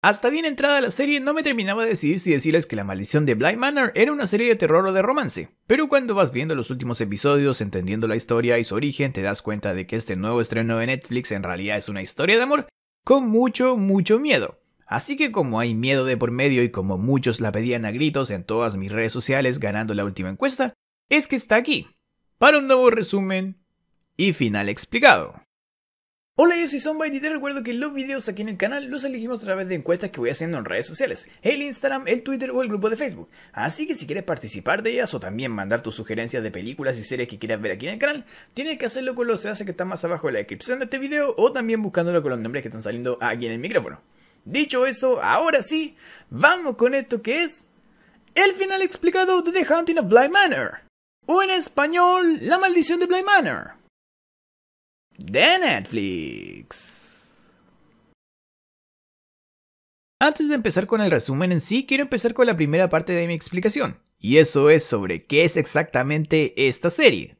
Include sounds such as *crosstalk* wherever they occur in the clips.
Hasta bien entrada la serie no me terminaba de decidir si decirles que La Maldición de Blind Manor era una serie de terror o de romance, pero cuando vas viendo los últimos episodios, entendiendo la historia y su origen, te das cuenta de que este nuevo estreno de Netflix en realidad es una historia de amor con mucho, mucho miedo. Así que como hay miedo de por medio y como muchos la pedían a gritos en todas mis redes sociales ganando la última encuesta, es que está aquí, para un nuevo resumen y final explicado. Hola, yo soy Sombite y te recuerdo que los videos aquí en el canal los elegimos a través de encuestas que voy haciendo en redes sociales, el Instagram, el Twitter o el grupo de Facebook. Así que si quieres participar de ellas o también mandar tus sugerencias de películas y series que quieras ver aquí en el canal, tienes que hacerlo con los enlaces que están más abajo en la descripción de este video o también buscándolo con los nombres que están saliendo aquí en el micrófono. Dicho eso, ahora sí, vamos con esto que es el final explicado de The Hunting of Bly Manor. O en español, La Maldición de Bly Manor de Netflix. Antes de empezar con el resumen en sí, quiero empezar con la primera parte de mi explicación, y eso es sobre qué es exactamente esta serie.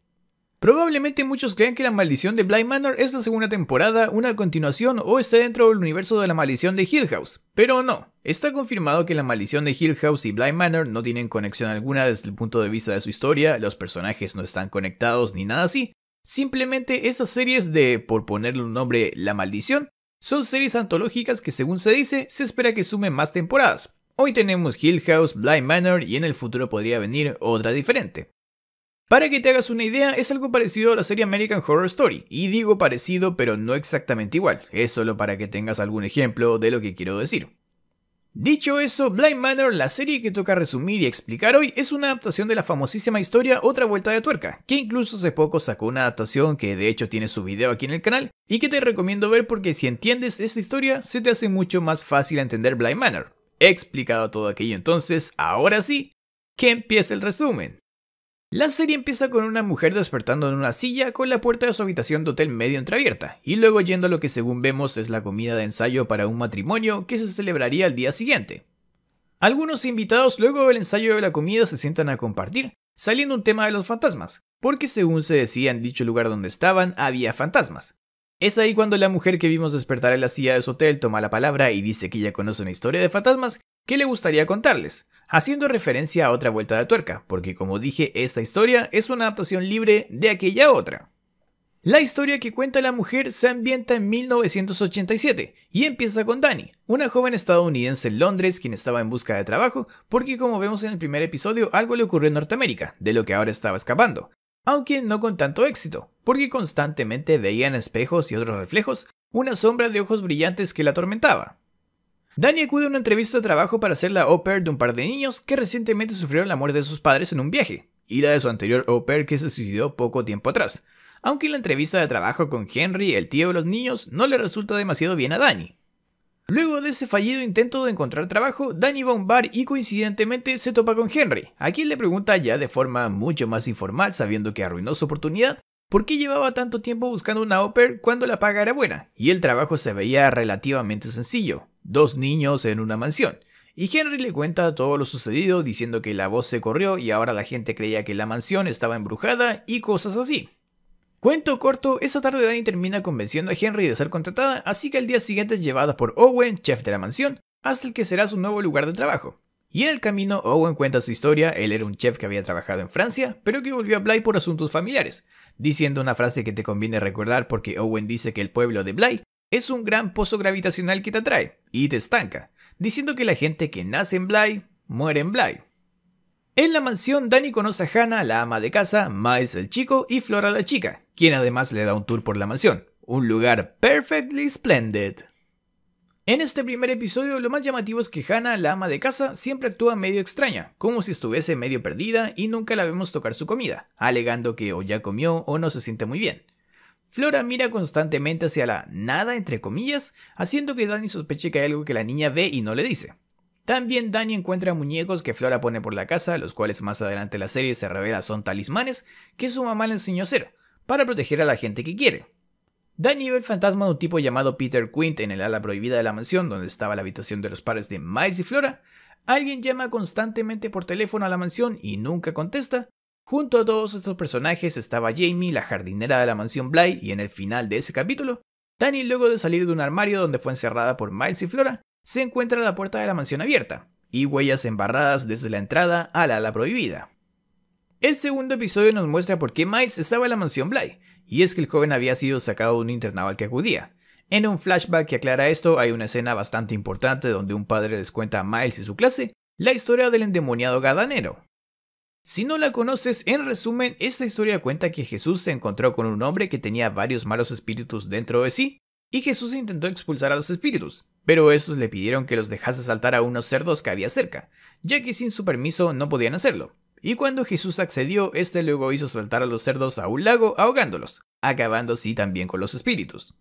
Probablemente muchos crean que La Maldición de Blind Manor es la segunda temporada, una continuación o está dentro del universo de La Maldición de Hill House, pero no. Está confirmado que La Maldición de Hill House y Blind Manor no tienen conexión alguna desde el punto de vista de su historia, los personajes no están conectados ni nada así, Simplemente esas series de, por ponerle un nombre, La Maldición, son series antológicas que según se dice, se espera que sumen más temporadas. Hoy tenemos Hill House, Blind Manor y en el futuro podría venir otra diferente. Para que te hagas una idea, es algo parecido a la serie American Horror Story, y digo parecido pero no exactamente igual, es solo para que tengas algún ejemplo de lo que quiero decir. Dicho eso, Blind Manor, la serie que toca resumir y explicar hoy, es una adaptación de la famosísima historia Otra Vuelta de Tuerca, que incluso hace poco sacó una adaptación que de hecho tiene su video aquí en el canal, y que te recomiendo ver porque si entiendes esta historia, se te hace mucho más fácil entender Blind Manor. He explicado todo aquello entonces, ahora sí, que empiece el resumen. La serie empieza con una mujer despertando en una silla con la puerta de su habitación de hotel medio entreabierta, y luego yendo a lo que según vemos es la comida de ensayo para un matrimonio que se celebraría al día siguiente. Algunos invitados luego del ensayo de la comida se sientan a compartir, saliendo un tema de los fantasmas, porque según se decía en dicho lugar donde estaban había fantasmas. Es ahí cuando la mujer que vimos despertar en la silla de su hotel toma la palabra y dice que ella conoce una historia de fantasmas que le gustaría contarles, haciendo referencia a otra vuelta de tuerca, porque como dije, esta historia es una adaptación libre de aquella otra. La historia que cuenta la mujer se ambienta en 1987 y empieza con Dani, una joven estadounidense en Londres quien estaba en busca de trabajo porque como vemos en el primer episodio algo le ocurrió en Norteamérica, de lo que ahora estaba escapando, aunque no con tanto éxito, porque constantemente veía en espejos y otros reflejos una sombra de ojos brillantes que la atormentaba. Danny acude a una entrevista de trabajo para ser la au pair de un par de niños que recientemente sufrieron la muerte de sus padres en un viaje, y la de su anterior au pair que se suicidó poco tiempo atrás. Aunque la entrevista de trabajo con Henry, el tío de los niños, no le resulta demasiado bien a Dani. Luego de ese fallido intento de encontrar trabajo, Danny va a un bar y coincidentemente se topa con Henry, a quien le pregunta ya de forma mucho más informal, sabiendo que arruinó su oportunidad, por qué llevaba tanto tiempo buscando una au pair cuando la paga era buena y el trabajo se veía relativamente sencillo dos niños en una mansión. Y Henry le cuenta todo lo sucedido diciendo que la voz se corrió y ahora la gente creía que la mansión estaba embrujada y cosas así. Cuento corto, esa tarde Dani termina convenciendo a Henry de ser contratada, así que al día siguiente es llevada por Owen, chef de la mansión, hasta el que será su nuevo lugar de trabajo. Y en el camino Owen cuenta su historia, él era un chef que había trabajado en Francia, pero que volvió a Bly por asuntos familiares, diciendo una frase que te conviene recordar porque Owen dice que el pueblo de Bly es un gran pozo gravitacional que te atrae y te estanca, diciendo que la gente que nace en Bly muere en Bly. En la mansión, Danny conoce a Hannah, la ama de casa, Miles el chico y Flora la chica, quien además le da un tour por la mansión, un lugar perfectly splendid. En este primer episodio lo más llamativo es que Hannah, la ama de casa, siempre actúa medio extraña, como si estuviese medio perdida y nunca la vemos tocar su comida, alegando que o ya comió o no se siente muy bien. Flora mira constantemente hacia la nada, entre comillas, haciendo que Danny sospeche que hay algo que la niña ve y no le dice. También Danny encuentra muñecos que Flora pone por la casa, los cuales más adelante en la serie se revela son talismanes que su mamá le enseñó a hacer, para proteger a la gente que quiere. Danny ve el fantasma de un tipo llamado Peter Quint en el ala prohibida de la mansión donde estaba la habitación de los padres de Miles y Flora. Alguien llama constantemente por teléfono a la mansión y nunca contesta, Junto a todos estos personajes estaba Jamie, la jardinera de la mansión Bly, y en el final de ese capítulo, Danny, luego de salir de un armario donde fue encerrada por Miles y Flora, se encuentra la puerta de la mansión abierta, y huellas embarradas desde la entrada a la ala prohibida. El segundo episodio nos muestra por qué Miles estaba en la mansión Bly, y es que el joven había sido sacado de un internado al que acudía. En un flashback que aclara esto hay una escena bastante importante donde un padre les cuenta a Miles y su clase la historia del endemoniado gadanero, si no la conoces, en resumen, esta historia cuenta que Jesús se encontró con un hombre que tenía varios malos espíritus dentro de sí, y Jesús intentó expulsar a los espíritus, pero estos le pidieron que los dejase saltar a unos cerdos que había cerca, ya que sin su permiso no podían hacerlo. Y cuando Jesús accedió, este luego hizo saltar a los cerdos a un lago ahogándolos, acabando así también con los espíritus.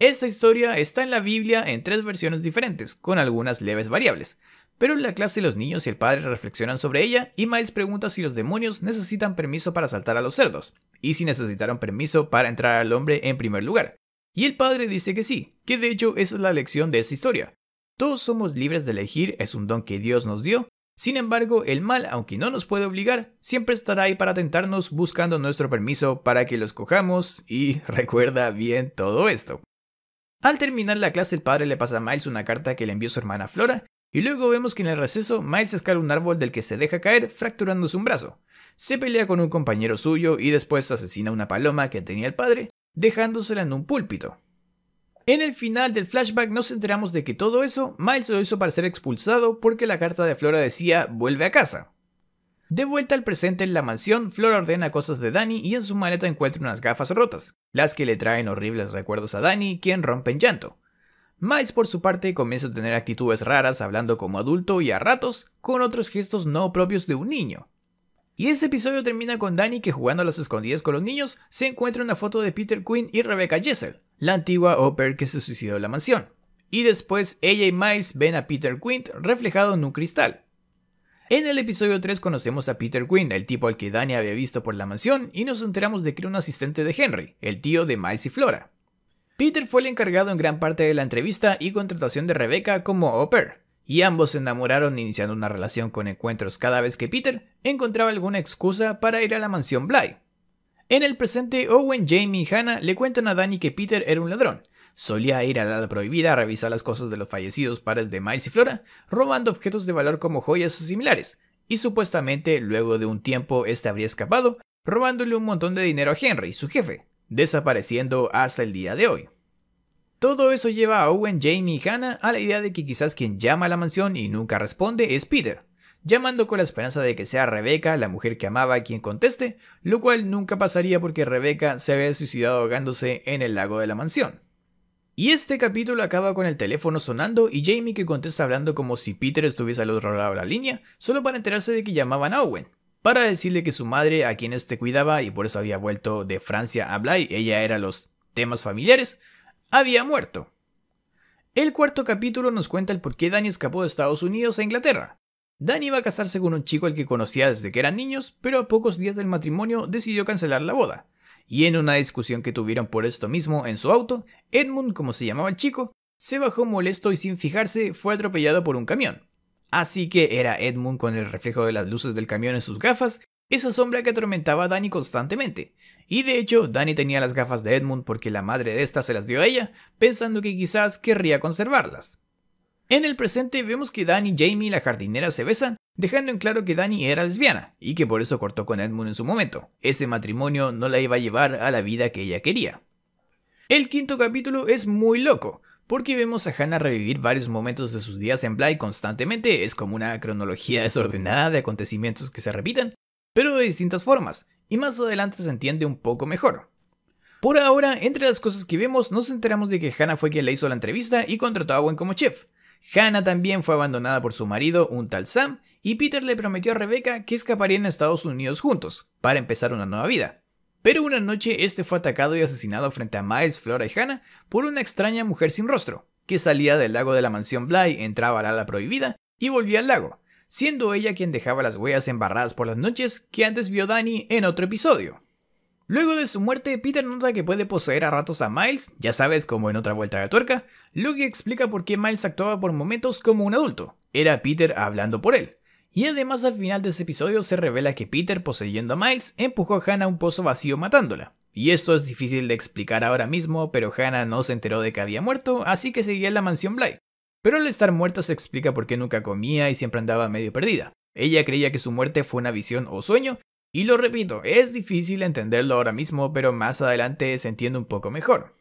Esta historia está en la Biblia en tres versiones diferentes, con algunas leves variables, pero en la clase los niños y el padre reflexionan sobre ella y Miles pregunta si los demonios necesitan permiso para saltar a los cerdos y si necesitaron permiso para entrar al hombre en primer lugar. Y el padre dice que sí, que de hecho esa es la lección de esta historia. Todos somos libres de elegir, es un don que Dios nos dio. Sin embargo, el mal, aunque no nos puede obligar, siempre estará ahí para tentarnos buscando nuestro permiso para que los cojamos y *laughs* recuerda bien todo esto. Al terminar la clase, el padre le pasa a Miles una carta que le envió su hermana Flora y luego vemos que en el receso Miles escala un árbol del que se deja caer fracturándose un brazo. Se pelea con un compañero suyo y después asesina una paloma que tenía el padre, dejándosela en un púlpito. En el final del flashback nos enteramos de que todo eso Miles lo hizo para ser expulsado porque la carta de Flora decía vuelve a casa. De vuelta al presente en la mansión, Flora ordena cosas de Danny y en su maleta encuentra unas gafas rotas, las que le traen horribles recuerdos a Danny, quien rompe en llanto. Miles por su parte comienza a tener actitudes raras hablando como adulto y a ratos con otros gestos no propios de un niño. Y ese episodio termina con Danny que jugando a las escondidas con los niños se encuentra una foto de Peter Quinn y Rebecca Jessel, la antigua Oper que se suicidó en la mansión. Y después ella y Miles ven a Peter Quinn reflejado en un cristal. En el episodio 3 conocemos a Peter Quinn, el tipo al que Danny había visto por la mansión, y nos enteramos de que era un asistente de Henry, el tío de Miles y Flora. Peter fue el encargado en gran parte de la entrevista y contratación de Rebecca como oper, y ambos se enamoraron iniciando una relación con encuentros cada vez que Peter encontraba alguna excusa para ir a la mansión Bly. En el presente, Owen, Jamie y Hannah le cuentan a Danny que Peter era un ladrón. Solía ir a la prohibida a revisar las cosas de los fallecidos pares de Miles y Flora, robando objetos de valor como joyas o similares, y supuestamente luego de un tiempo este habría escapado, robándole un montón de dinero a Henry, su jefe, desapareciendo hasta el día de hoy. Todo eso lleva a Owen, Jamie y Hannah a la idea de que quizás quien llama a la mansión y nunca responde es Peter, llamando con la esperanza de que sea Rebecca, la mujer que amaba, quien conteste, lo cual nunca pasaría porque Rebecca se había suicidado ahogándose en el lago de la mansión. Y este capítulo acaba con el teléfono sonando y Jamie que contesta hablando como si Peter estuviese al otro lado de la línea, solo para enterarse de que llamaban a Owen, para decirle que su madre, a quien éste cuidaba y por eso había vuelto de Francia a Bly, ella era los temas familiares, había muerto. El cuarto capítulo nos cuenta el por qué Danny escapó de Estados Unidos a e Inglaterra. Danny iba a casarse con un chico al que conocía desde que eran niños, pero a pocos días del matrimonio decidió cancelar la boda. Y en una discusión que tuvieron por esto mismo en su auto, Edmund, como se llamaba el chico, se bajó molesto y sin fijarse fue atropellado por un camión. Así que era Edmund con el reflejo de las luces del camión en sus gafas, esa sombra que atormentaba a Danny constantemente. Y de hecho, Danny tenía las gafas de Edmund porque la madre de esta se las dio a ella, pensando que quizás querría conservarlas. En el presente vemos que Danny, Jamie la jardinera se besan, dejando en claro que Danny era lesbiana y que por eso cortó con Edmund en su momento. Ese matrimonio no la iba a llevar a la vida que ella quería. El quinto capítulo es muy loco, porque vemos a Hannah revivir varios momentos de sus días en Bly constantemente, es como una cronología *laughs* desordenada de acontecimientos que se repiten, pero de distintas formas, y más adelante se entiende un poco mejor. Por ahora, entre las cosas que vemos, nos enteramos de que Hannah fue quien le hizo la entrevista y contrató a Gwen como chef. Hannah también fue abandonada por su marido, un tal Sam, y Peter le prometió a Rebecca que escaparían a Estados Unidos juntos, para empezar una nueva vida. Pero una noche este fue atacado y asesinado frente a Miles, Flora y Hannah por una extraña mujer sin rostro, que salía del lago de la mansión Bly, entraba al ala prohibida y volvía al lago, siendo ella quien dejaba las huellas embarradas por las noches que antes vio Danny en otro episodio. Luego de su muerte, Peter nota que puede poseer a ratos a Miles, ya sabes, como en otra vuelta de tuerca, lo explica por qué Miles actuaba por momentos como un adulto. Era Peter hablando por él. Y además al final de ese episodio se revela que Peter, poseyendo a Miles, empujó a Hannah a un pozo vacío matándola. Y esto es difícil de explicar ahora mismo, pero Hannah no se enteró de que había muerto, así que seguía en la mansión Bly. Pero al estar muerta se explica por qué nunca comía y siempre andaba medio perdida. Ella creía que su muerte fue una visión o sueño, y lo repito, es difícil entenderlo ahora mismo, pero más adelante se entiende un poco mejor.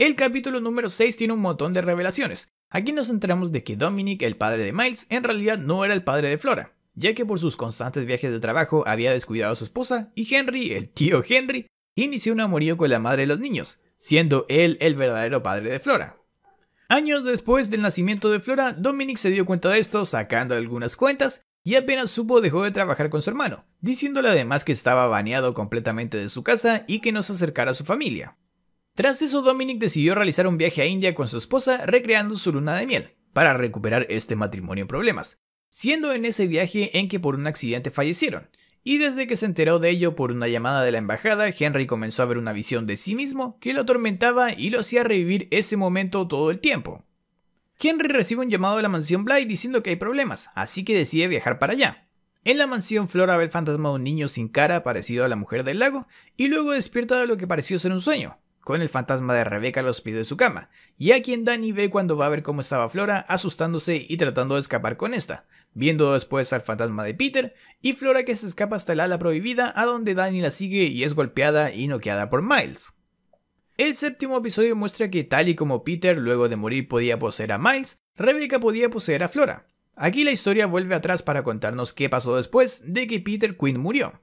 El capítulo número 6 tiene un montón de revelaciones. Aquí nos enteramos de que Dominic, el padre de Miles, en realidad no era el padre de Flora, ya que por sus constantes viajes de trabajo había descuidado a su esposa y Henry, el tío Henry, inició un amorío con la madre de los niños, siendo él el verdadero padre de Flora. Años después del nacimiento de Flora, Dominic se dio cuenta de esto sacando algunas cuentas y apenas supo dejó de trabajar con su hermano, diciéndole además que estaba baneado completamente de su casa y que no se acercara a su familia. Tras eso, Dominic decidió realizar un viaje a India con su esposa, recreando su luna de miel, para recuperar este matrimonio en problemas, siendo en ese viaje en que por un accidente fallecieron. Y desde que se enteró de ello por una llamada de la embajada, Henry comenzó a ver una visión de sí mismo que lo atormentaba y lo hacía revivir ese momento todo el tiempo. Henry recibe un llamado de la mansión Bly diciendo que hay problemas, así que decide viajar para allá. En la mansión Flora ve el fantasma de un niño sin cara parecido a la mujer del lago y luego despierta de lo que pareció ser un sueño, con el fantasma de Rebeca a los pies de su cama, y a quien Danny ve cuando va a ver cómo estaba Flora asustándose y tratando de escapar con esta, viendo después al fantasma de Peter y Flora que se escapa hasta el ala prohibida a donde Danny la sigue y es golpeada y noqueada por Miles. El séptimo episodio muestra que tal y como Peter luego de morir podía poseer a Miles, Rebeca podía poseer a Flora. Aquí la historia vuelve atrás para contarnos qué pasó después de que Peter Quinn murió.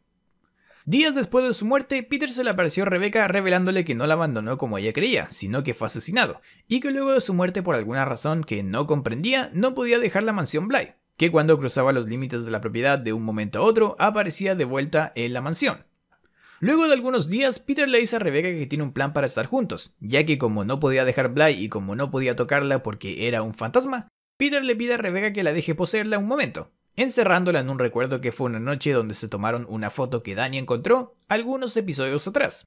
Días después de su muerte, Peter se le apareció a Rebecca revelándole que no la abandonó como ella creía, sino que fue asesinado, y que luego de su muerte por alguna razón que no comprendía, no podía dejar la mansión Bly, que cuando cruzaba los límites de la propiedad de un momento a otro, aparecía de vuelta en la mansión. Luego de algunos días, Peter le dice a Rebecca que tiene un plan para estar juntos, ya que como no podía dejar Bly y como no podía tocarla porque era un fantasma, Peter le pide a Rebecca que la deje poseerla un momento, encerrándola en un recuerdo que fue una noche donde se tomaron una foto que Dani encontró algunos episodios atrás.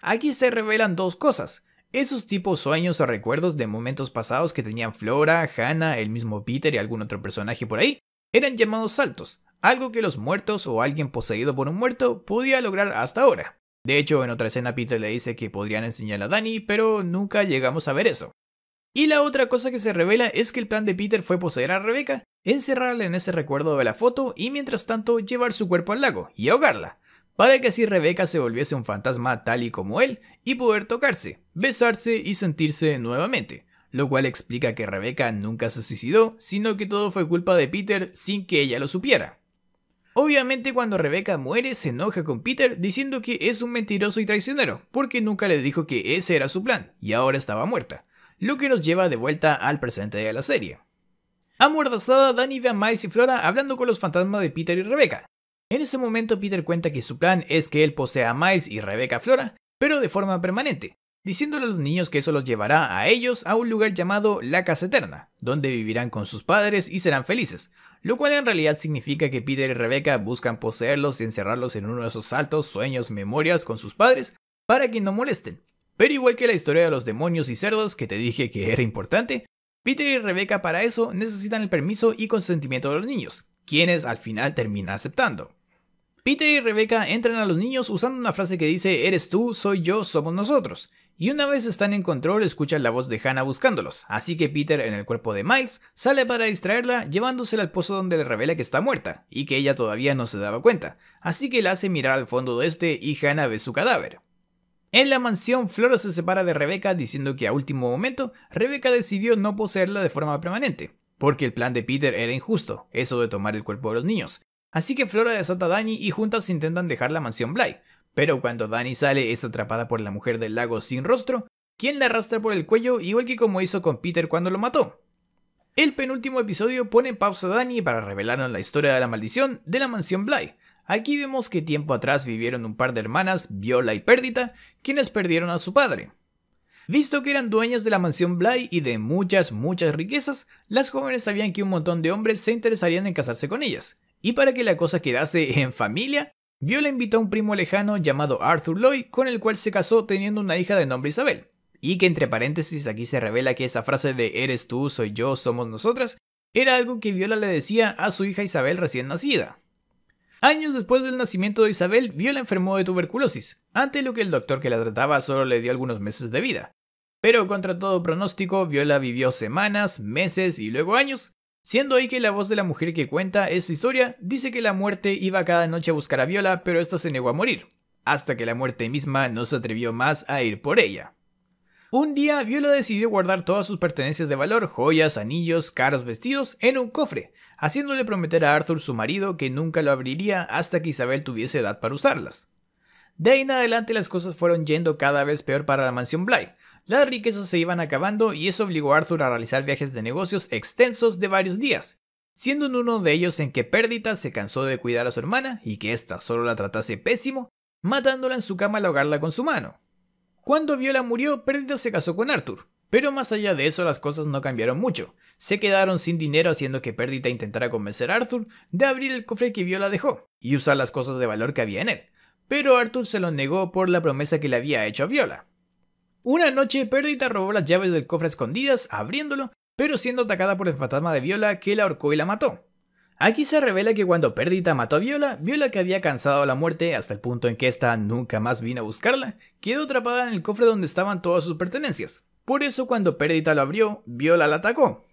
Aquí se revelan dos cosas, esos tipos sueños o recuerdos de momentos pasados que tenían Flora, Hannah, el mismo Peter y algún otro personaje por ahí, eran llamados saltos, algo que los muertos o alguien poseído por un muerto podía lograr hasta ahora. De hecho, en otra escena Peter le dice que podrían enseñar a Danny, pero nunca llegamos a ver eso. Y la otra cosa que se revela es que el plan de Peter fue poseer a Rebecca encerrarla en ese recuerdo de la foto y mientras tanto llevar su cuerpo al lago y ahogarla, para que así Rebeca se volviese un fantasma tal y como él y poder tocarse, besarse y sentirse nuevamente, lo cual explica que Rebeca nunca se suicidó, sino que todo fue culpa de Peter sin que ella lo supiera. Obviamente cuando Rebeca muere se enoja con Peter diciendo que es un mentiroso y traicionero, porque nunca le dijo que ese era su plan, y ahora estaba muerta, lo que nos lleva de vuelta al presente de la serie. Amordazada, Danny ve a Miles y Flora hablando con los fantasmas de Peter y Rebecca. En ese momento Peter cuenta que su plan es que él posea a Miles y Rebecca Flora, pero de forma permanente, diciéndole a los niños que eso los llevará a ellos a un lugar llamado la Casa Eterna, donde vivirán con sus padres y serán felices, lo cual en realidad significa que Peter y Rebecca buscan poseerlos y encerrarlos en uno de esos altos sueños, memorias con sus padres para que no molesten. Pero igual que la historia de los demonios y cerdos que te dije que era importante, Peter y Rebecca para eso necesitan el permiso y consentimiento de los niños, quienes al final terminan aceptando. Peter y Rebecca entran a los niños usando una frase que dice eres tú, soy yo, somos nosotros. Y una vez están en control escuchan la voz de Hannah buscándolos, así que Peter en el cuerpo de Miles sale para distraerla llevándosela al pozo donde le revela que está muerta y que ella todavía no se daba cuenta, así que la hace mirar al fondo de este y Hannah ve su cadáver. En la mansión, Flora se separa de Rebeca diciendo que a último momento, Rebeca decidió no poseerla de forma permanente, porque el plan de Peter era injusto, eso de tomar el cuerpo de los niños. Así que Flora desata a Dani y juntas intentan dejar la mansión Bly, pero cuando Dani sale es atrapada por la mujer del lago sin rostro, quien la arrastra por el cuello igual que como hizo con Peter cuando lo mató. El penúltimo episodio pone pausa a Dani para revelarnos la historia de la maldición de la mansión Bly, Aquí vemos que tiempo atrás vivieron un par de hermanas, Viola y Pérdita, quienes perdieron a su padre. Visto que eran dueñas de la mansión Bly y de muchas, muchas riquezas, las jóvenes sabían que un montón de hombres se interesarían en casarse con ellas. Y para que la cosa quedase *laughs* en familia, Viola invitó a un primo lejano llamado Arthur Lloyd, con el cual se casó teniendo una hija de nombre Isabel. Y que entre paréntesis aquí se revela que esa frase de eres tú, soy yo, somos nosotras, era algo que Viola le decía a su hija Isabel recién nacida. Años después del nacimiento de Isabel, Viola enfermó de tuberculosis, ante lo que el doctor que la trataba solo le dio algunos meses de vida. Pero contra todo pronóstico, Viola vivió semanas, meses y luego años, siendo ahí que la voz de la mujer que cuenta esta historia dice que la muerte iba cada noche a buscar a Viola, pero esta se negó a morir, hasta que la muerte misma no se atrevió más a ir por ella. Un día, Viola decidió guardar todas sus pertenencias de valor, joyas, anillos, caros vestidos, en un cofre, haciéndole prometer a Arthur su marido que nunca lo abriría hasta que Isabel tuviese edad para usarlas. De ahí en adelante las cosas fueron yendo cada vez peor para la mansión Bly. Las riquezas se iban acabando y eso obligó a Arthur a realizar viajes de negocios extensos de varios días, siendo en uno de ellos en que Perdita se cansó de cuidar a su hermana y que ésta solo la tratase pésimo, matándola en su cama al ahogarla con su mano. Cuando Viola murió, Perdita se casó con Arthur, pero más allá de eso las cosas no cambiaron mucho, se quedaron sin dinero haciendo que Perdita intentara convencer a Arthur de abrir el cofre que Viola dejó y usar las cosas de valor que había en él, pero Arthur se lo negó por la promesa que le había hecho a Viola. Una noche, Perdita robó las llaves del cofre escondidas, abriéndolo, pero siendo atacada por el fantasma de Viola que la ahorcó y la mató. Aquí se revela que cuando Perdita mató a Viola, Viola que había cansado la muerte hasta el punto en que ésta nunca más vino a buscarla, quedó atrapada en el cofre donde estaban todas sus pertenencias. Por eso cuando Perdita lo abrió, Viola la atacó,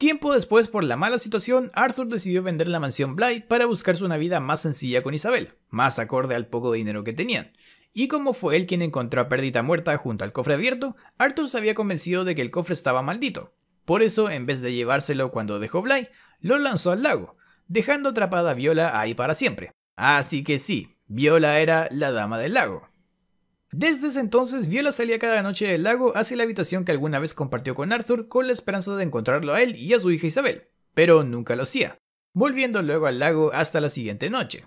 Tiempo después, por la mala situación, Arthur decidió vender la mansión Bly para buscarse una vida más sencilla con Isabel, más acorde al poco dinero que tenían. Y como fue él quien encontró a Perdita muerta junto al cofre abierto, Arthur se había convencido de que el cofre estaba maldito. Por eso, en vez de llevárselo cuando dejó Bly, lo lanzó al lago, dejando atrapada a Viola ahí para siempre. Así que sí, Viola era la dama del lago. Desde ese entonces, Viola salía cada noche del lago hacia la habitación que alguna vez compartió con Arthur con la esperanza de encontrarlo a él y a su hija Isabel, pero nunca lo hacía, volviendo luego al lago hasta la siguiente noche.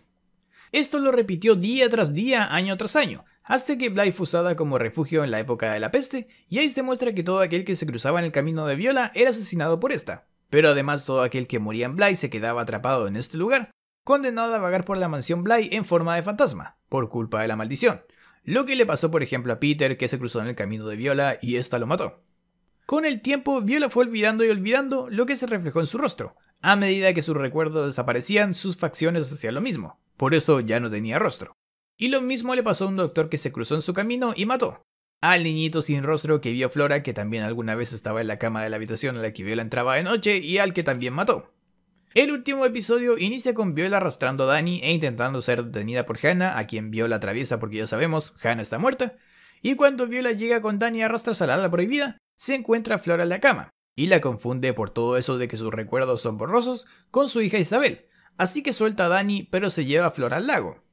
Esto lo repitió día tras día, año tras año, hasta que Bly fue usada como refugio en la época de la peste, y ahí se muestra que todo aquel que se cruzaba en el camino de Viola era asesinado por esta, pero además todo aquel que moría en Bly se quedaba atrapado en este lugar, condenado a vagar por la mansión Bly en forma de fantasma, por culpa de la maldición, lo que le pasó por ejemplo a Peter que se cruzó en el camino de Viola y esta lo mató. Con el tiempo, Viola fue olvidando y olvidando lo que se reflejó en su rostro. A medida que sus recuerdos desaparecían, sus facciones hacían lo mismo. Por eso ya no tenía rostro. Y lo mismo le pasó a un doctor que se cruzó en su camino y mató. Al niñito sin rostro que vio Flora, que también alguna vez estaba en la cama de la habitación a la que Viola entraba de noche, y al que también mató. El último episodio inicia con Viola arrastrando a Dani e intentando ser detenida por Hannah, a quien Viola atraviesa porque ya sabemos, Hannah está muerta. Y cuando Viola llega con Dani a arrastrarse a la ala prohibida, se encuentra a Flora en la cama, y la confunde por todo eso de que sus recuerdos son borrosos con su hija Isabel. Así que suelta a Dani, pero se lleva a Flora al lago.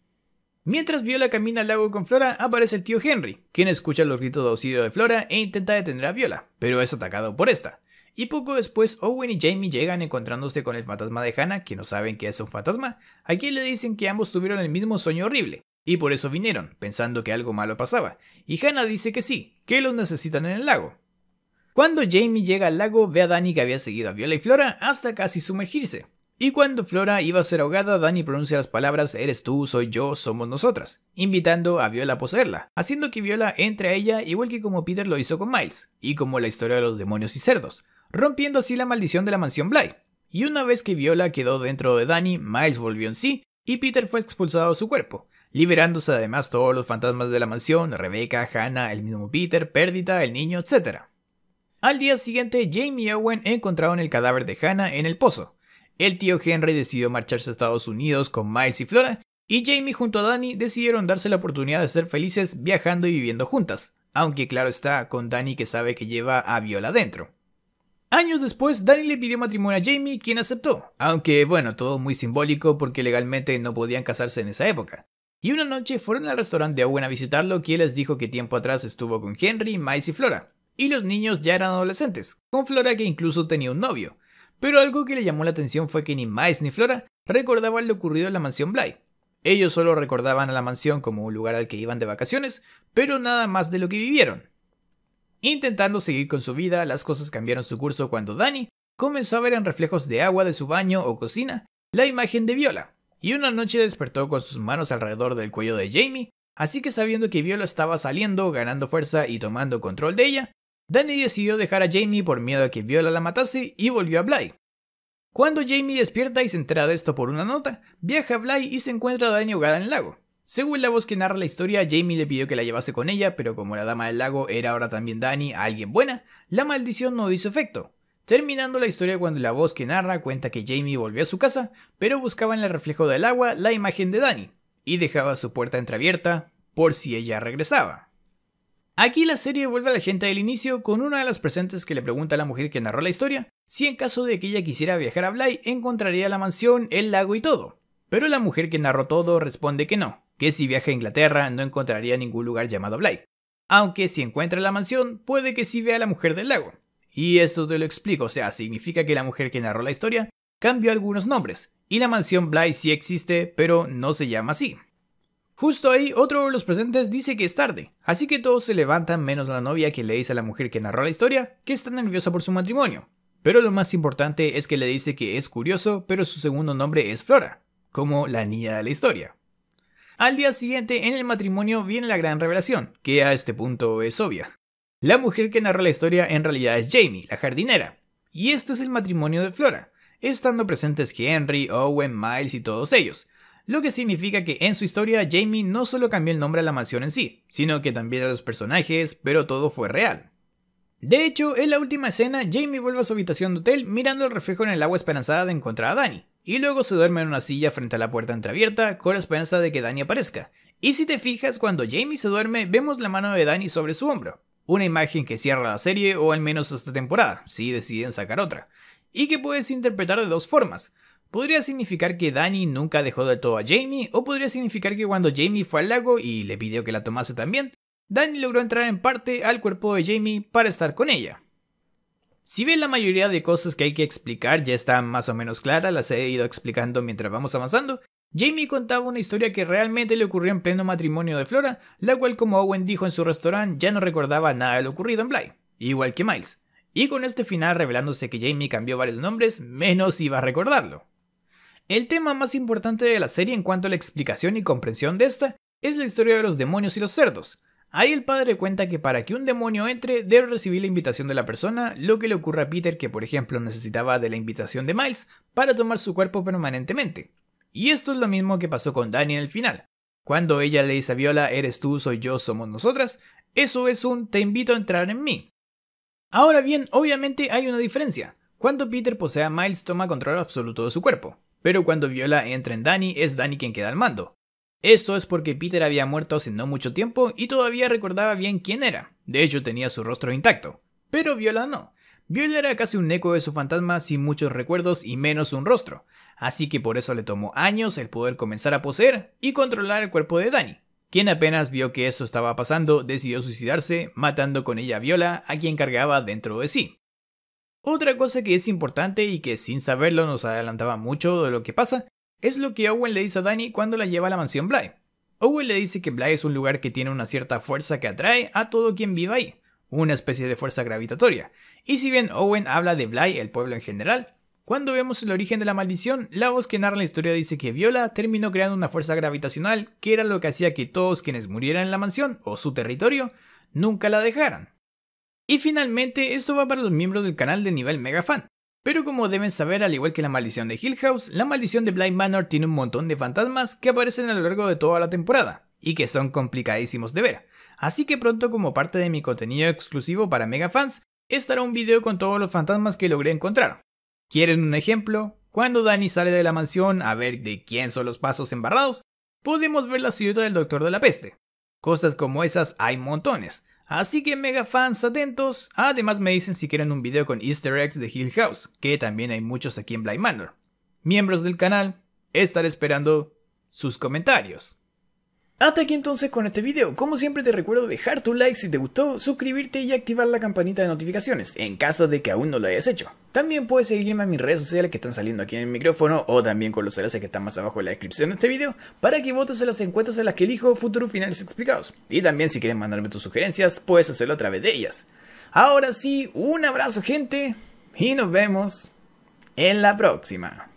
Mientras Viola camina al lago con Flora, aparece el tío Henry, quien escucha los gritos de auxilio de Flora e intenta detener a Viola, pero es atacado por esta. Y poco después Owen y Jamie llegan encontrándose con el fantasma de Hannah, que no saben que es un fantasma, a quien le dicen que ambos tuvieron el mismo sueño horrible, y por eso vinieron, pensando que algo malo pasaba, y Hannah dice que sí, que los necesitan en el lago. Cuando Jamie llega al lago, ve a Danny que había seguido a Viola y Flora hasta casi sumergirse. Y cuando Flora iba a ser ahogada, Danny pronuncia las palabras eres tú, soy yo, somos nosotras, invitando a Viola a poseerla, haciendo que Viola entre a ella igual que como Peter lo hizo con Miles, y como la historia de los demonios y cerdos, rompiendo así la maldición de la mansión Bly. Y una vez que Viola quedó dentro de Danny, Miles volvió en sí y Peter fue expulsado de su cuerpo, liberándose además todos los fantasmas de la mansión, Rebecca, Hannah, el mismo Peter, Perdita, el niño, etc. Al día siguiente, Jamie y Owen encontraron el cadáver de Hannah en el pozo. El tío Henry decidió marcharse a Estados Unidos con Miles y Flora, y Jamie junto a Danny decidieron darse la oportunidad de ser felices viajando y viviendo juntas, aunque claro está con Danny que sabe que lleva a Viola dentro. Años después, Danny le pidió matrimonio a Jamie, quien aceptó, aunque bueno, todo muy simbólico porque legalmente no podían casarse en esa época. Y una noche fueron al restaurante de Owen a visitarlo, quien les dijo que tiempo atrás estuvo con Henry, Miles y Flora, y los niños ya eran adolescentes, con Flora que incluso tenía un novio. Pero algo que le llamó la atención fue que ni Miles ni Flora recordaban lo ocurrido en la mansión Bly. Ellos solo recordaban a la mansión como un lugar al que iban de vacaciones, pero nada más de lo que vivieron. Intentando seguir con su vida, las cosas cambiaron su curso cuando Danny comenzó a ver en reflejos de agua de su baño o cocina la imagen de Viola, y una noche despertó con sus manos alrededor del cuello de Jamie, así que sabiendo que Viola estaba saliendo, ganando fuerza y tomando control de ella, Danny decidió dejar a Jamie por miedo a que Viola la matase y volvió a Bly. Cuando Jamie despierta y se entera de esto por una nota, viaja a Bly y se encuentra a Danny ahogada en el lago. Según la voz que narra la historia, Jamie le pidió que la llevase con ella, pero como la dama del lago era ahora también Dani, alguien buena, la maldición no hizo efecto. Terminando la historia cuando la voz que narra cuenta que Jamie volvió a su casa, pero buscaba en el reflejo del agua la imagen de Dani, y dejaba su puerta entreabierta por si ella regresaba. Aquí la serie vuelve a la gente del inicio con una de las presentes que le pregunta a la mujer que narró la historia si en caso de que ella quisiera viajar a Bly encontraría la mansión, el lago y todo. Pero la mujer que narró todo responde que no, que si viaja a Inglaterra no encontraría ningún lugar llamado Bly. Aunque si encuentra la mansión, puede que sí vea a la mujer del lago. Y esto te lo explico, o sea, significa que la mujer que narró la historia cambió algunos nombres, y la mansión Bly sí existe, pero no se llama así. Justo ahí, otro de los presentes dice que es tarde, así que todos se levantan menos la novia que le dice a la mujer que narró la historia que está nerviosa por su matrimonio. Pero lo más importante es que le dice que es curioso, pero su segundo nombre es Flora, como la niña de la historia. Al día siguiente, en el matrimonio, viene la gran revelación, que a este punto es obvia. La mujer que narra la historia en realidad es Jamie, la jardinera, y este es el matrimonio de Flora, estando presentes Henry, Owen, Miles y todos ellos, lo que significa que en su historia Jamie no solo cambió el nombre a la mansión en sí, sino que también a los personajes, pero todo fue real. De hecho, en la última escena, Jamie vuelve a su habitación de hotel mirando el reflejo en el agua esperanzada de encontrar a Danny, y luego se duerme en una silla frente a la puerta entreabierta con la esperanza de que Dani aparezca. Y si te fijas, cuando Jamie se duerme, vemos la mano de Dani sobre su hombro. Una imagen que cierra la serie o al menos esta temporada, si deciden sacar otra. Y que puedes interpretar de dos formas. Podría significar que Dani nunca dejó del todo a Jamie, o podría significar que cuando Jamie fue al lago y le pidió que la tomase también, Dani logró entrar en parte al cuerpo de Jamie para estar con ella. Si bien la mayoría de cosas que hay que explicar ya están más o menos claras, las he ido explicando mientras vamos avanzando, Jamie contaba una historia que realmente le ocurrió en pleno matrimonio de Flora, la cual como Owen dijo en su restaurante ya no recordaba nada de lo ocurrido en Bly, igual que Miles. Y con este final revelándose que Jamie cambió varios nombres, menos iba a recordarlo. El tema más importante de la serie en cuanto a la explicación y comprensión de esta es la historia de los demonios y los cerdos, Ahí el padre cuenta que para que un demonio entre debe recibir la invitación de la persona, lo que le ocurre a Peter que por ejemplo necesitaba de la invitación de Miles para tomar su cuerpo permanentemente. Y esto es lo mismo que pasó con Dani en el final. Cuando ella le dice a Viola, eres tú, soy yo, somos nosotras, eso es un te invito a entrar en mí. Ahora bien, obviamente hay una diferencia. Cuando Peter posea a Miles toma control absoluto de su cuerpo, pero cuando Viola entra en Dani, es Dani quien queda al mando. Eso es porque Peter había muerto hace no mucho tiempo y todavía recordaba bien quién era. De hecho, tenía su rostro intacto. Pero Viola no. Viola era casi un eco de su fantasma sin muchos recuerdos y menos un rostro. Así que por eso le tomó años el poder comenzar a poseer y controlar el cuerpo de Dani. Quien apenas vio que eso estaba pasando, decidió suicidarse, matando con ella a Viola, a quien cargaba dentro de sí. Otra cosa que es importante y que sin saberlo nos adelantaba mucho de lo que pasa es lo que Owen le dice a Danny cuando la lleva a la mansión Bly. Owen le dice que Bly es un lugar que tiene una cierta fuerza que atrae a todo quien viva ahí, una especie de fuerza gravitatoria. Y si bien Owen habla de Bly, el pueblo en general, cuando vemos el origen de la maldición, la voz que narra la historia dice que Viola terminó creando una fuerza gravitacional que era lo que hacía que todos quienes murieran en la mansión o su territorio nunca la dejaran. Y finalmente, esto va para los miembros del canal de nivel Megafan. Pero como deben saber, al igual que la maldición de Hill House, la maldición de Blind Manor tiene un montón de fantasmas que aparecen a lo largo de toda la temporada, y que son complicadísimos de ver. Así que pronto como parte de mi contenido exclusivo para megafans, estará un video con todos los fantasmas que logré encontrar. ¿Quieren un ejemplo? Cuando Danny sale de la mansión a ver de quién son los pasos embarrados, podemos ver la silueta del Doctor de la Peste. Cosas como esas hay montones, Así que mega fans atentos, además me dicen si quieren un video con easter eggs de Hill House, que también hay muchos aquí en Blind Manor. Miembros del canal, estaré esperando sus comentarios. Hasta aquí entonces con este video, como siempre te recuerdo dejar tu like si te gustó, suscribirte y activar la campanita de notificaciones, en caso de que aún no lo hayas hecho. También puedes seguirme en mis redes sociales que están saliendo aquí en el micrófono o también con los enlaces que están más abajo en la descripción de este video, para que votes en las encuestas en las que elijo futuros finales explicados. Y también si quieres mandarme tus sugerencias, puedes hacerlo a través de ellas. Ahora sí, un abrazo gente y nos vemos en la próxima.